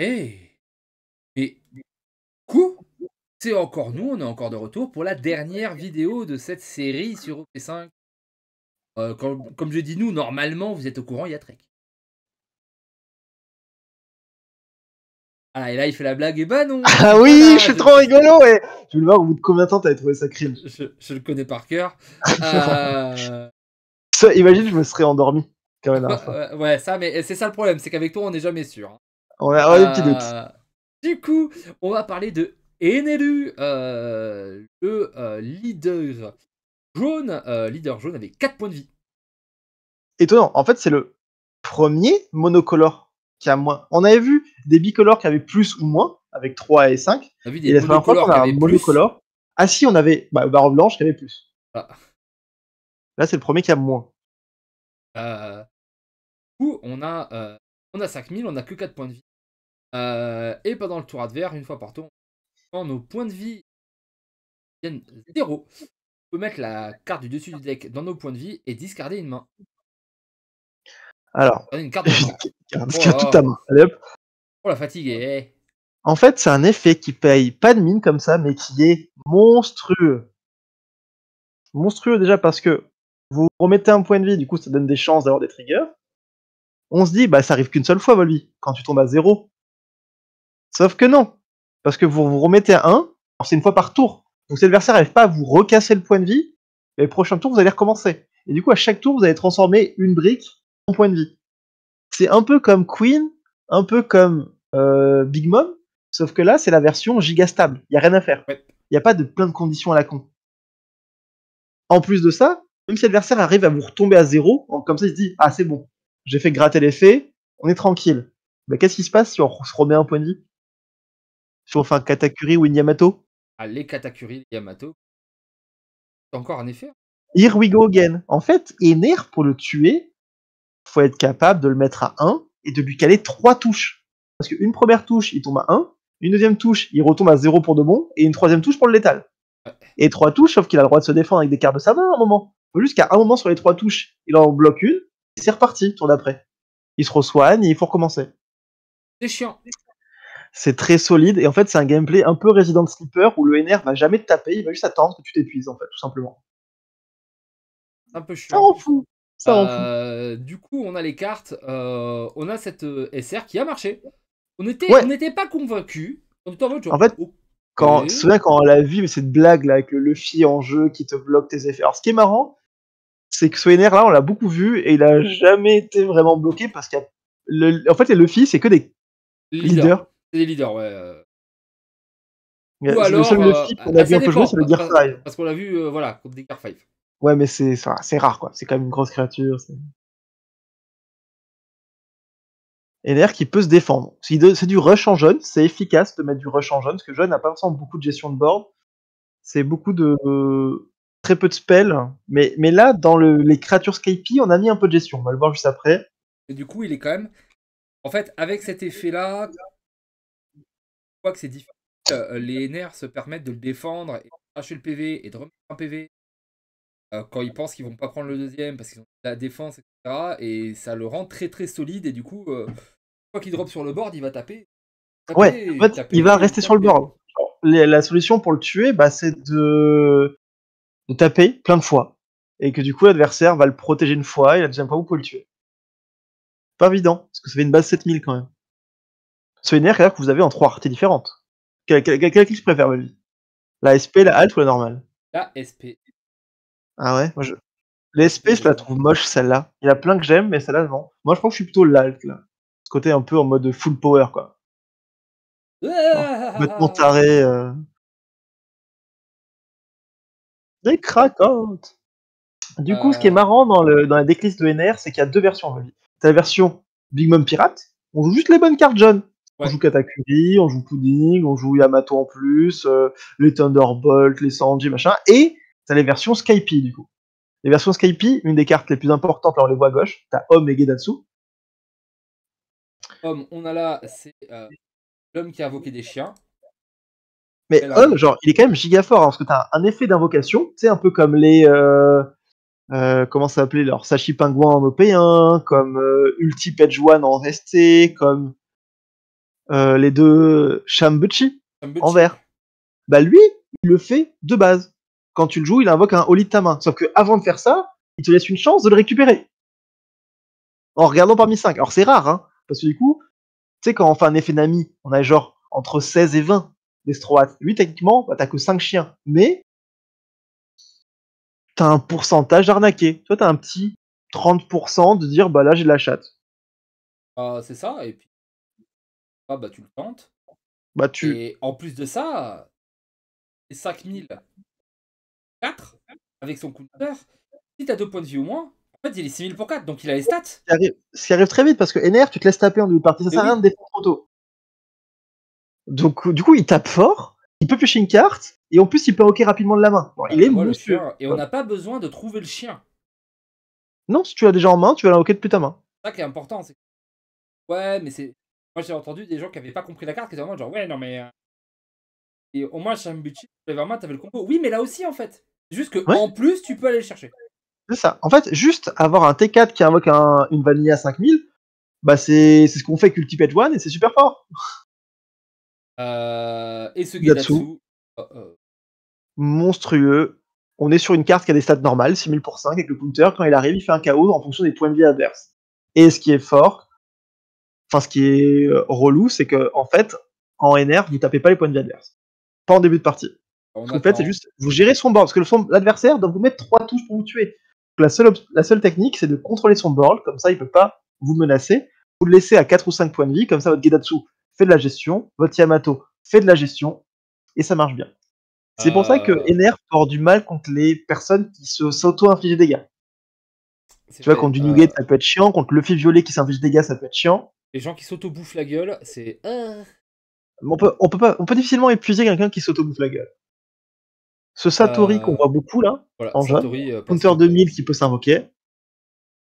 Eh! et Et coup, c'est encore nous, on est encore de retour pour la dernière vidéo de cette série sur OP5. Euh, comme, je dis nous, normalement, vous êtes au courant, il y a Trek. Ah, et là, il fait la blague, et eh bah ben non Ah oui, je suis trop rigolo et... Je veux le voir au bout de combien de temps t'avais trouvé ça cringe. Je, le connais par cœur. Euh, imagine, je me serais endormi. Quand même, ouais, ouais, ça, mais c'est ça le problème, c'est qu'avec toi, on n'est jamais sûr. Hein. On a euh, Du coup, on va parler de Enelu, euh, le euh, leader jaune, leader jaune avait 4 points de vie. Étonnant, en fait c'est le premier monocolore qui a moins. On avait vu des bicolores qui avaient plus ou moins, avec 3 et 5. On a vu des et la Ah si, on avait bah, barre Blanche qui avait plus. Ah. Là c'est le premier qui a moins. du coup, on a, on a 5000, on a que 4 points de vie. Euh, et pendant le tour adverse, une fois par tour, quand nos points de vie viennent on peut mettre la carte du dessus du deck dans nos points de vie et discarder une main. Alors, une carte de oh ta main. Oh la fatigue eh, eh. En fait, c'est un effet qui paye pas de mine comme ça, mais qui est monstrueux. Monstrueux déjà parce que vous remettez un point de vie, du coup ça donne des chances d'avoir des triggers. On se dit, bah ça arrive qu'une seule fois, Volvi, quand tu tombes à zéro. Sauf que non, parce que vous vous remettez à 1, c'est une fois par tour. Donc si l'adversaire n'arrive pas à vous recasser le point de vie, le prochain tour, vous allez recommencer. Et du coup, à chaque tour, vous allez transformer une brique en point de vie. C'est un peu comme Queen, un peu comme euh, Big Mom, sauf que là, c'est la version gigastable. Il n'y a rien à faire. Il n'y a pas de plein de conditions à la con. En plus de ça, même si l'adversaire arrive à vous retomber à zéro, comme ça, il se dit Ah, c'est bon, j'ai fait gratter l'effet, on est tranquille. Mais qu'est-ce qui se passe si on se remet un point de vie si Katakuri ou une Yamato ah, Les Katakuri, Yamato. Encore un effet. Hein. Here we go again. En fait, Ener, pour le tuer, faut être capable de le mettre à 1 et de lui caler 3 touches. Parce qu'une première touche, il tombe à 1, une deuxième touche, il retombe à 0 pour de bon, et une troisième touche pour le létal. Et 3 touches, sauf qu'il a le droit de se défendre avec des cartes de sa à un moment. Jusqu'à un moment sur les 3 touches, il en bloque une, et c'est reparti, tour d'après. Il se re et il faut recommencer. C'est chiant c'est très solide. Et en fait, c'est un gameplay un peu Resident Sleeper où le NR va jamais te taper, il va juste attendre que tu t'épuises, en fait, tout simplement. Un peu chiant. Ça rend fou. Euh, du coup, on a les cartes. Euh, on a cette euh, SR qui a marché. On n'était pas convaincu. en fait, quand, quand on l'a vu, mais cette blague là avec le Luffy en jeu qui te bloque tes effets. Alors, ce qui est marrant, c'est que ce NR là, on l'a beaucoup vu et il a jamais été vraiment bloqué parce qu'en Le, en fait, les Luffy, c'est que des leaders. C'est des leaders, ouais. Ou alors, le seul qu'on bah, a vu jouer, c'est le Gear Parce qu'on l'a vu, voilà, contre des Gear 5. Ouais, mais c'est, c'est rare, quoi. C'est quand même une grosse créature. Et d'ailleurs, qui peut se défendre. C'est du rush en jaune, c'est efficace de mettre du rush en jaune, parce que jeune n'a pas forcément beaucoup de gestion de board. C'est beaucoup de. très peu de spells. Mais, mais là, dans les créatures Skypie, on a mis un peu de gestion. On va le voir juste après. Et du coup, il est quand même. En fait, avec cet effet-là, que c'est difficile, euh, les nerfs se permettent de le défendre et de cracher le PV et de remettre un PV euh, quand ils pensent qu'ils vont pas prendre le deuxième parce qu'ils ont la défense, etc. Et ça le rend très très solide et du coup, euh, une fois qu'il drop sur le board, il va taper. ouais, il va rester sur le board. La solution pour le tuer, bah, c'est de... taper plein de fois. Et que du coup, l'adversaire va le protéger une fois et la deuxième fois, vous pouvez le tuer. Pas évident, parce que ça fait une base 7000 quand même. Ce NR, c'est-à-dire que vous avez en trois raretés différentes. Quelle quel, je préfère, La SP, la alt ou la normale La SP. Ah ouais moi, SP, L'SP, je la trouve moche, celle-là. Il y a plein que j'aime, mais celle-là, non. Moi, je pense que je suis plutôt l'alt, là. Ce côté un peu en mode full power, quoi. Ah. mon taré. Euh. Des Du coup, ce qui est euh. marrant dans, dans la decklist de NR, c'est qu'il y a deux versions. C'est la version Big Mom Pirate, on joue juste les bonnes cartes jaunes. On joue Katakuri, on joue Pudding, on joue Yamato en plus, euh, les Thunderbolt, les Sanji, machin. Et t'as les versions Skypie, du coup. Les versions Skypie, une des cartes les plus importantes, là on les voit à gauche, t'as Homme et Gedatsu. Homme, on a là, c'est euh, l'homme qui a invoqué des chiens. Mais genre, il est quand même giga fort, hein, parce que t'as un effet d'invocation, c'est un peu comme les. Euh, comment ça s'appelait leur Sashi Pingouin en op comme Ulti One en ST, comme euh, les deux Shambuchi, en vert. Bah lui, il le fait de base. Quand tu le joues, il invoque un Oli de ta main. Sauf que avant de faire ça, il te laisse une chance de le récupérer. En regardant parmi 5. Alors c'est rare, hein, parce que du coup, tu sais, quand on fait un effet Nami, on a genre entre 16 et 20 des Lui, techniquement, bah, t'as que 5 chiens. Mais t'as un pourcentage d'arnaqué. Toi, t'as un petit 30% de dire, bah là, j'ai de la chatte. ah c'est ça, et puis ah, bah tu le tentes. Bah, tu... Et en plus de ça, 4, avec son counter, si t'as deux points de vie au moins, en fait il est 6000 pour 4, donc il a les stats. Ce qui arrive, très vite parce que NR, tu te laisses taper en deux parties, ça sert à rien de défendre trop tôt. Donc du coup, il tape fort, il peut piocher une carte, et en plus il peut invoquer rapidement de la main. il bah, est monsieur. Et on n'a pas besoin de trouver le chien. Non, si tu l'as déjà en main, tu vas l'invoquer de depuis ta main. C'est ça qui est important. Ouais, mais c'est moi, j'ai entendu des gens qui n'avaient pas compris la carte, qui étaient vraiment genre, ouais, non, mais. Euh, et au moins, un budget, vraiment, t'avais le combo. Oui, mais là aussi, en fait. Juste que, en plus, tu peux aller le chercher. C'est ça. En fait, juste avoir un T4 qui invoque une vanille à 5000, bah, c'est ce qu'on fait avec Ultimate One et c'est super fort. Euh, et ce gars-là oh, oh. Monstrueux. On est sur une carte qui a des stats normales, 6000 pour 5, avec le counter. Quand il arrive, il fait un chaos en fonction des points de vie adverses. Et ce qui est fort, Enfin, ce qui est euh, relou, c'est que en fait, en NR, vous tapez pas les points de vie adverses. Pas en début de partie. En fait, c'est juste, vous gérez son board, parce que l'adversaire doit vous mettre trois touches pour vous tuer. Donc, la seule, technique, c'est de contrôler son board, comme ça, il peut pas vous menacer. Vous le laissez à 4 ou 5 points de vie, comme ça, votre Gedatsu fait de la gestion, votre Yamato fait de la gestion, et ça marche bien. C'est pour ça que euh. NR porte du mal contre les personnes qui se, s'auto-infligent des dégâts. tu vois, contre du Nugget, ça peut être chiant, contre le Luffy violet qui s'inflige des dégâts, ça peut être chiant. Les gens qui s'auto-bouffent la gueule, c'est. Ah. On peut, on peut difficilement épuiser quelqu'un qui s'auto-bouffe la gueule. Ce Satori euh, qu'on voit beaucoup là, voilà, en euh, Counter 2000 qui peut s'invoquer.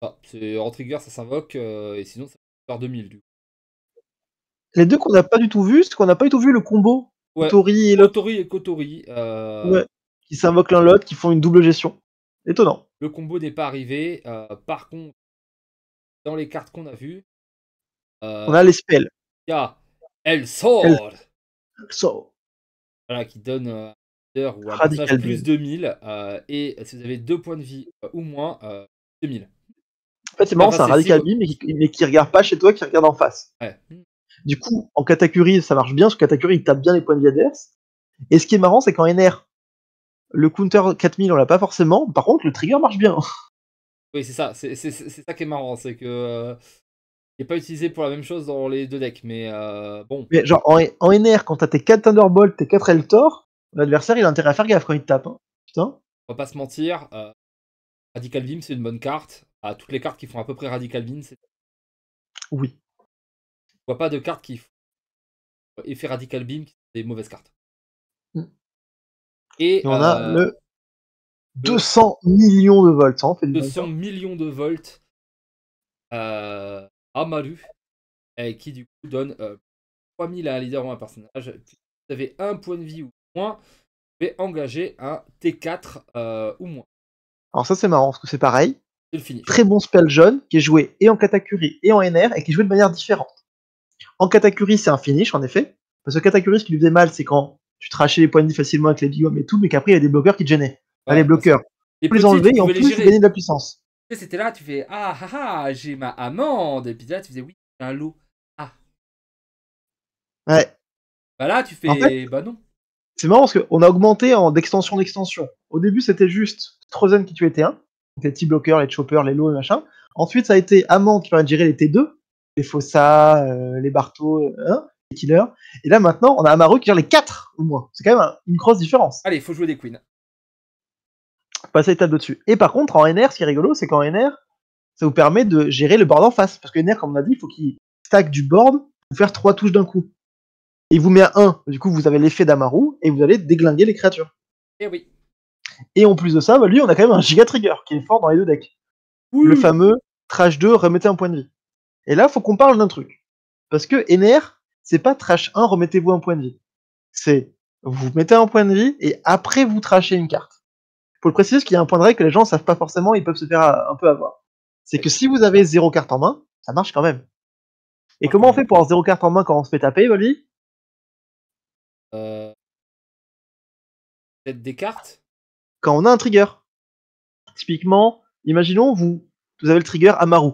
en trigger ça s'invoque, euh, et sinon ça Counter 2000 du Les deux qu'on n'a pas du tout vu, c'est qu'on n'a pas du tout vu le combo Tori, et Kotori et Qui s'invoquent l'un l'autre, qui font une double gestion. Étonnant. Le combo n'est pas arrivé. par contre, dans les cartes qu'on a vues, euh, on a les spells. a Elle Voilà, qui donne euh, radical plus 2000. Euh, et si vous avez deux points de vie ou moins, 2000. En fait, c'est bah, marrant, c'est un radical mais, qui, regarde pas chez toi, qui regarde en face. Du coup, en catacurie, ça marche bien, parce que il tape bien les points de vie adverses. Et ce qui est marrant, c'est qu'en NR, le counter 4000, on l'a pas forcément. Par contre, le trigger marche bien. Oui, c'est ça. C'est ça qui est marrant, c'est que il n'est pas utilisé pour la même chose dans les deux decks, mais euh, bon. Mais genre, en, NR, quand t'as tes 4 Thunderbolt, tes 4 Eltor, l'adversaire, il a intérêt à faire gaffe quand il te tape. Hein. Putain. On va pas se mentir, euh, Radical Beam, c'est une bonne carte. À toutes les cartes qui font à peu près Radical Beam, c'est. Oui. Je vois pas de cartes qui font effet Radical Beam, qui des mauvaises cartes. Mm. Et, on a euh, le 200 millions de volts. 200 hein, millions de volts. Euh, Amaru, et qui du coup donne 3000 euh, à un leader ou un personnage. Si vous un point de vie ou moins, vous pouvez engager un T4 euh, ou moins. Alors ça c'est marrant parce que c'est pareil. Très bon spell jaune qui est joué et en Katakuri et en NR et qui est joué de manière différente. En Katakuri c'est un finish en effet. Parce que Katakuri ce qui lui faisait mal c'est quand tu trachais les points de vie facilement avec les biomes et tout, mais qu'après il y a des bloqueurs qui te gênaient. les bloqueurs. Les, les enlever et en plus tu gagnais de la puissance c'était là, tu fais Ah ah ah, j'ai ma amande !» Et puis là, tu faisais Oui, j'ai un lot. Ah. Ouais. Bah là, tu fais Bah non. C'est marrant parce qu'on a augmenté en d'extension d'extension. Au début, c'était juste Trozen qui tuait T1. Donc les T-blockers, les choppers, les lots et machin. Ensuite, ça a été amande qui permet de gérer les T2, les Fossa, euh, les Bartos, euh, hein, les Killers. Et là, maintenant, on a Amaru qui gère les 4 au moins. C'est quand même une grosse différence. Allez, il faut jouer des Queens passer à dessus. Et par contre, en NR, ce qui est rigolo, c'est qu'en NR, ça vous permet de gérer le board en face. Parce que NR, comme on a dit, il faut qu'il stack du board pour faire trois touches d'un coup. Et il vous met à 1, du coup, vous avez l'effet d'Amaru et vous allez déglinguer les créatures. Et eh oui. Et en plus de ça, bah, lui, on a quand même un giga trigger qui est fort dans les deux decks. Le fameux trash 2, remettez un point de vie. Et là, faut qu'on parle d'un truc. Parce que NR, c'est pas trash 1, remettez-vous un point de vie. C'est vous mettez un point de vie et après vous trachez une carte. Pour le préciser, parce qu'il y a un point de règle que les gens ne savent pas forcément, ils peuvent se faire euh, un peu avoir. C'est que si vous avez zéro carte en main, ça marche quand même. Et comment on fait pour avoir zéro carte en main quand on se fait taper, Volvi euh... des cartes Quand on a un trigger. Typiquement, imaginons, vous, vous avez le trigger Amaru,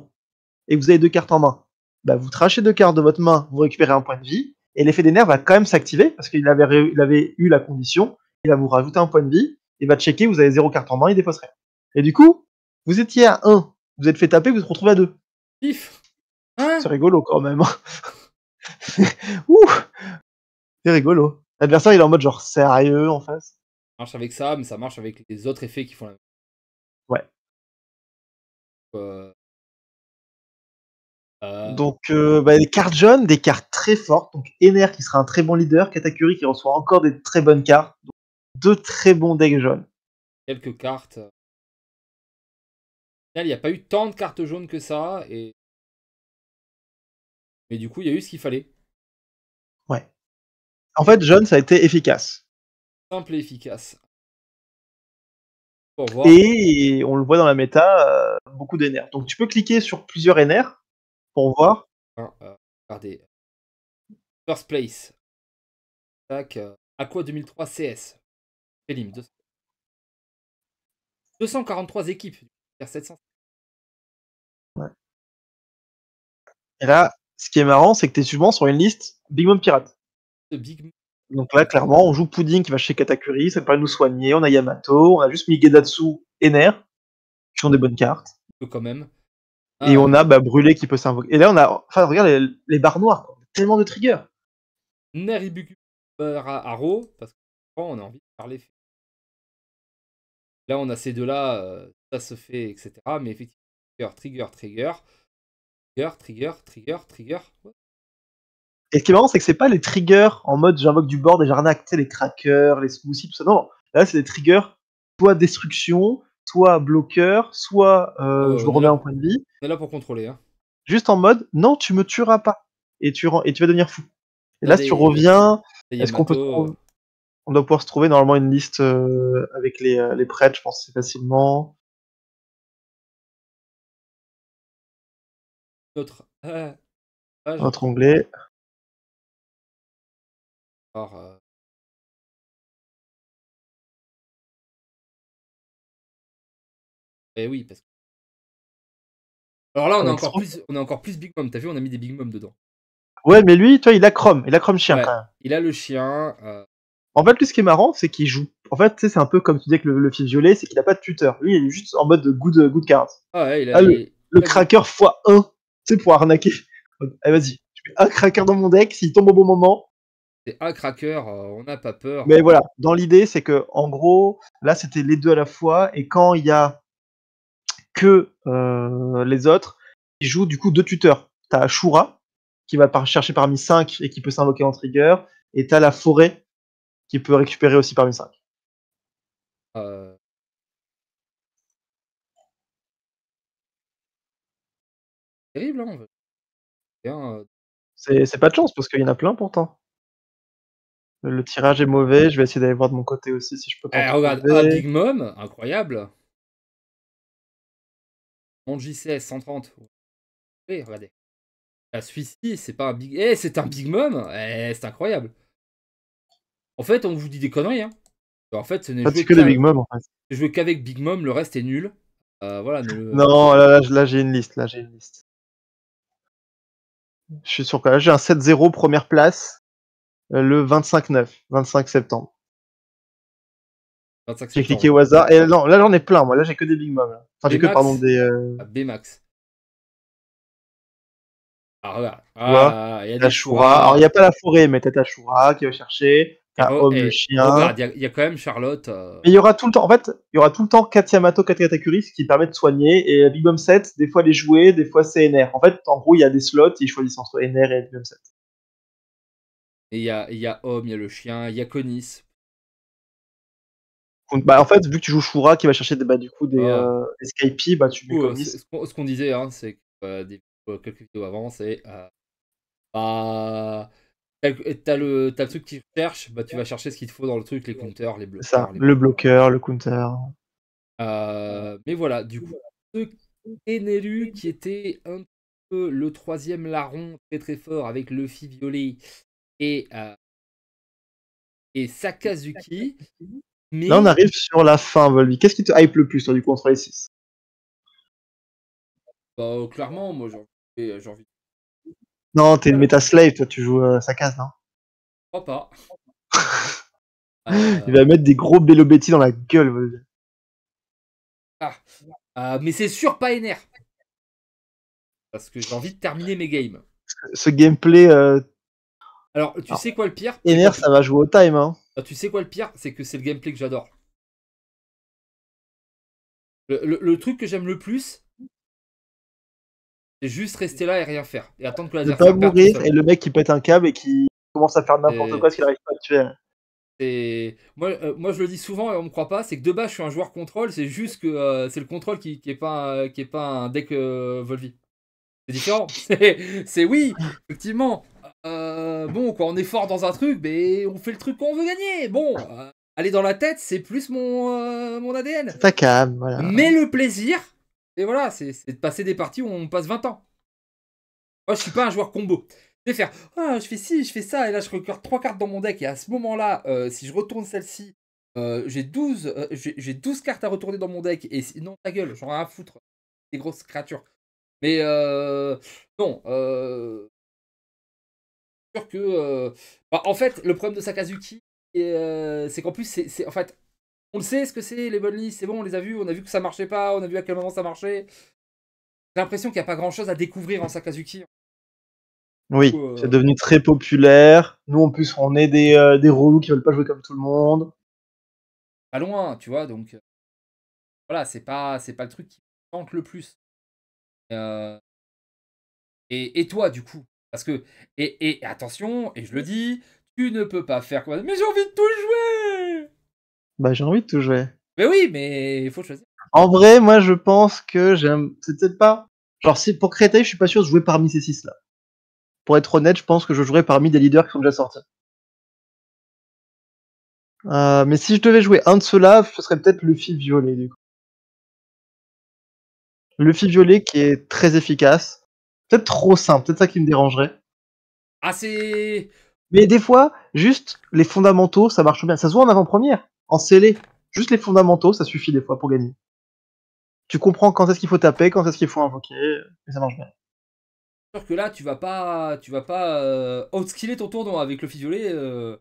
et vous avez deux cartes en main. Bah, vous trachez deux cartes de votre main, vous récupérez un point de vie, et l'effet des nerfs va quand même s'activer, parce qu'il avait, avait eu la condition, il va vous rajouter un point de vie, il va checker, vous avez zéro carte en main, il dépose rien. Et du coup, vous étiez à 1, vous êtes fait taper, vous vous retrouvez à 2. Pif hein C'est rigolo quand même. C'est rigolo. L'adversaire, il est en mode genre sérieux en face. Ça marche avec ça, mais ça marche avec les autres effets qui font la même Ouais. Euh, euh. Donc, les euh, bah, des cartes jaunes, des cartes très fortes. Donc, Ener qui sera un très bon leader, Katakuri qui reçoit encore des très bonnes cartes deux très bons decks jaunes. Quelques cartes. Il n'y a pas eu tant de cartes jaunes que ça. Et... Mais du coup, il y a eu ce qu'il fallait. Ouais. En fait, jaune, ça a été efficace. Simple et efficace. Et on le voit dans la méta, euh, beaucoup d'NR. Donc tu peux cliquer sur plusieurs NR pour voir. Ah, euh, regardez. First place. Tac. Euh, Aqua 2003 CS. 243 équipes, 700. Et là, ce qui est marrant, c'est que tu es souvent sur une liste Big Mom Pirate. Big Donc là, clairement, on joue Pudding qui va chez Katakuri, ça peut pas nous soigner, on a Yamato, on a juste mis et Ner, qui ont des bonnes cartes. Quand même. et on a Brûlé qui peut s'invoquer. Et là, on a. Enfin, regarde les, barres noires, quoi. tellement de triggers. Ner Ibuku Aro, parce qu'on a envie de parler Là, on a ces deux-là, euh, ça se fait, etc. Mais effectivement, trigger, trigger, trigger, trigger, trigger, trigger. trigger. Et ce qui est marrant, c'est que c'est pas les triggers en mode j'invoque du board et j'arnaque, les crackers, les smoothies, tout ça. Non, là, c'est des triggers, soit destruction, soit bloqueur, soit euh, je me euh, remets en point de vie. là pour contrôler. Hein. Juste en mode non, tu me tueras pas. Et tu, et tu vas devenir fou. Et là, si tu reviens, est-ce qu'on peut on doit pouvoir se trouver normalement une liste euh, avec les, euh, les, prêtres, je pense, c'est facilement. Notre, Notre ah, ah, ah, onglet. Alors, euh, eh oui, parce Alors là, on, a encore plus, on a encore plus Big Mom. T'as vu, on a mis des Big Mom dedans. Ouais, mais lui, toi, il a Chrome, il a Chrome chien. il a le chien. En fait, ce qui est marrant, c'est qu'il joue. En fait, c'est un peu comme tu disais que le, fil fils violet, c'est qu'il n'a pas de tuteur. Lui, il est juste en mode good, euh, good cards. Ah ouais, il a, ah, le, cracker x1, c'est pour arnaquer. Eh, vas-y, je mets un cracker dans mon deck, s'il tombe au bon moment. C'est un cracker, euh, on n'a pas peur. Mais voilà, dans l'idée, c'est que, en gros, là, c'était les deux à la fois, et quand il y a que euh, les autres, il joue du coup deux tuteurs. T'as Shura, qui va chercher parmi 5 et qui peut s'invoquer en trigger, et t'as la forêt qui peut récupérer aussi parmi 5 euh. hein, euh. c'est pas de chance parce qu'il y en a plein pourtant. Le tirage est mauvais, je vais essayer d'aller voir de mon côté aussi si je peux. Eh, regarde, un Big Mom, incroyable. Mon JCS 130. Oui, regardez. La celui c'est pas un Big. Eh, c'est un Big Mom eh, C'est incroyable. En fait, on vous dit des conneries. Hein. en fait, ce n'est pas que des Big Mom. Je veux qu'avec Big Mom, le reste est nul. Euh, voilà, Non, là, j'ai une liste. Là, j'ai une liste. Je suis sur que là, j'ai un 7-0 première place euh, le 25-9, 25 septembre. J'ai cliqué au hasard. Et non, là, j'en ai plein, moi. Là, j'ai que des Big Mom. Là. Enfin, j'ai que, des. Euh, ah, Bmax. B-Max. Ah, voilà. Ah, il y a Ashura. Alors, il n'y a pas la forêt, mais t'as Ashura qui va chercher homme, ah, oh, et, chien. Il y, a quand même Charlotte. Euh. Mais il y aura tout le temps, en fait, il y aura tout le temps 4 Yamato, 4 qui permet de soigner. Et Big Bomb 7, des fois les jouer, des fois c'est NR. En fait, en gros, il y a des slots, ils choisissent entre NR et Big Bomb 7. Et il y a, y a Homme, il y a le chien, il y a Konis. Bah, en fait, vu que tu joues Shura qui va chercher des, bah, du coup des, ah. euh, bah, tu Ce qu'on disait, hein, c'est que euh, quelques vidéos avant, c'est. Bah, T'as le, as le truc qui cherche, bah tu vas chercher ce qu'il te faut dans le truc, les counters, les bloqueurs. Ça, le bloqueur, le counter. Euh, mais voilà, du coup, ce Eneru qui était un peu le troisième larron très très fort avec Luffy violet et, euh, et Sakazuki. Mais... Là, on arrive sur la fin, Volvi. Qu'est-ce qui te hype le plus, sur du coup, entre les 6 bah, Clairement, moi, j'ai envie, envie, non, t'es une méta slave, toi, tu joues euh, sa case, non Je pas. Il va euh, mettre des gros Bellobetti dans la gueule. Ah. Euh, mais c'est sûr pas énerve. Parce que j'ai envie de terminer mes games. Ce gameplay. Alors, tu ah, sais quoi le pire Ener, ça va jouer au time. Hein. Ah, tu sais quoi le pire C'est que c'est le gameplay que j'adore. le truc que j'aime le plus, juste rester là et rien faire et attendre que la pas mourir et le mec qui pète un câble et qui commence à faire n'importe quoi parce qu'il n'arrive pas à tuer. Euh, moi, je le dis souvent et on me croit pas, c'est que de base, je suis un joueur contrôle, c'est juste que euh, c'est le contrôle qui, qui, est pas, qui est pas un deck euh, Volvi. C'est différent. c'est oui, effectivement. bon, quoi, on est fort dans un truc, mais on fait le truc qu'on veut gagner. Bon, aller dans la tête, c'est plus mon, mon ADN. Ta voilà. Mais le plaisir, et voilà, c'est de passer des parties où on passe 20 ans. Moi, oh, je suis pas un joueur combo. vais faire, ah, je fais ci, je fais ça, et là, je recueille trois cartes dans mon deck, et à ce moment-là, euh, si je retourne celle-ci, euh, j'ai 12, euh, j'ai 12 cartes à retourner dans mon deck, et sinon, ta gueule, j'en ai à foutre. Des grosses créatures. Mais non, sûr que. Bah, en fait, le problème de Sakazuki, c'est qu'en plus, c'est en fait, on le sait ce que c'est, les bonnes listes, c'est bon, on les a vues, on a vu que ça marchait pas, on a vu à quel moment ça marchait. J'ai l'impression qu'il n'y a pas grand chose à découvrir en Sakazuki. Oui, c'est euh, devenu très populaire. Nous, en plus, on est des, euh, des relous qui veulent pas jouer comme tout le monde. Pas loin, tu vois, donc. Euh, voilà, c'est pas, c'est pas le truc qui tente le plus. Et, et, toi, du coup Parce que. Et, et attention, et je le dis, tu ne peux pas faire quoi. Mais j'ai envie de tout jouer bah, j'ai envie de tout jouer. Mais oui, mais il faut choisir. En vrai, moi, je pense que j'aime. C'est peut-être pas. Genre, si pour Créteil, je suis pas sûr de jouer parmi ces six-là. Pour être honnête, je pense que je jouerais parmi des leaders qui sont déjà sortis. Euh, mais si je devais jouer un de ceux-là, ce serait peut-être le fil violet, du coup. Le fil violet qui est très efficace. Peut-être trop simple, peut-être ça qui me dérangerait. Ah, c'est. Mais des fois, juste les fondamentaux, ça marche bien. Ça se voit en avant-première en scellé. Juste les fondamentaux, ça suffit des fois pour gagner. Tu comprends quand est-ce qu'il faut taper, quand est-ce qu'il faut invoquer, et ça marche bien. Sûr que là, tu vas pas, tu vas pas euh, outskiller ton tournoi avec le violet. Euh...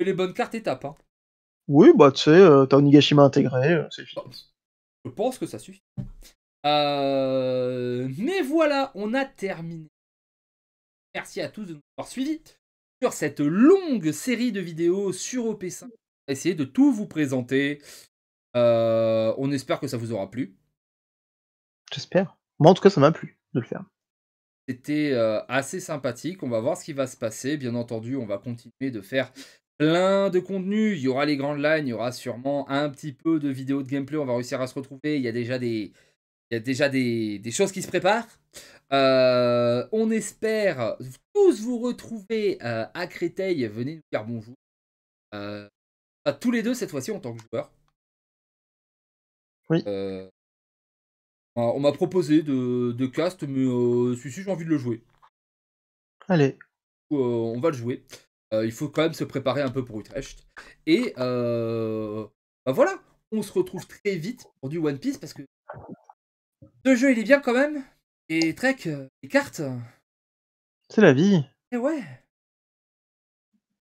les bonnes cartes étape hein. Oui, bah tu sais, euh, t'as Onigashima intégré, euh, c'est efficace. Je pense que ça suffit. Euh, mais voilà, on a terminé. Merci à tous de nous avoir suivis cette longue série de vidéos sur OP5. essayer de tout vous présenter. Euh, on espère que ça vous aura plu. J'espère. Moi, en tout cas, ça m'a plu de le faire. C'était euh, assez sympathique. On va voir ce qui va se passer. Bien entendu, on va continuer de faire plein de contenu. Il y aura les grandes lignes il y aura sûrement un petit peu de vidéos de gameplay. On va réussir à se retrouver. Il y a déjà des, il y a déjà des, des choses qui se préparent. Euh, on espère tous vous retrouver euh, à Créteil. Venez nous dire bonjour. Euh, à tous les deux cette fois-ci en tant que joueur. Oui. Euh, on m'a proposé de, cast, mais suis ci j'ai envie de le jouer. Allez. on va le jouer. il faut quand même se préparer un peu pour Utrecht. Et bah voilà, on se retrouve très vite pour du One Piece parce que ce jeu il est bien quand même. Et Trek, euh, les cartes. C'est la vie. Et ouais.